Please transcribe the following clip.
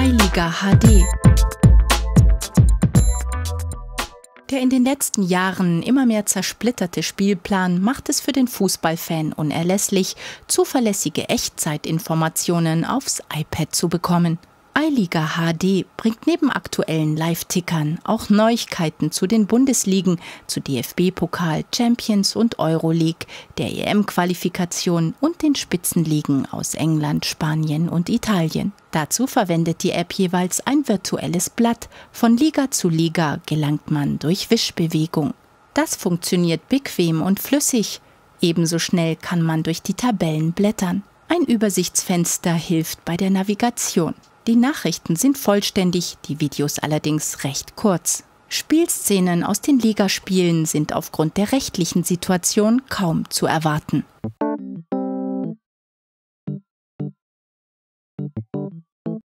Eiliger HD. Der in den letzten Jahren immer mehr zersplitterte Spielplan macht es für den Fußballfan unerlässlich, zuverlässige Echtzeitinformationen aufs iPad zu bekommen iLiga HD bringt neben aktuellen Live-Tickern auch Neuigkeiten zu den Bundesligen, zu DFB-Pokal, Champions und Euroleague, der EM-Qualifikation und den Spitzenligen aus England, Spanien und Italien. Dazu verwendet die App jeweils ein virtuelles Blatt. Von Liga zu Liga gelangt man durch Wischbewegung. Das funktioniert bequem und flüssig. Ebenso schnell kann man durch die Tabellen blättern. Ein Übersichtsfenster hilft bei der Navigation. Die Nachrichten sind vollständig, die Videos allerdings recht kurz. Spielszenen aus den Ligaspielen sind aufgrund der rechtlichen Situation kaum zu erwarten.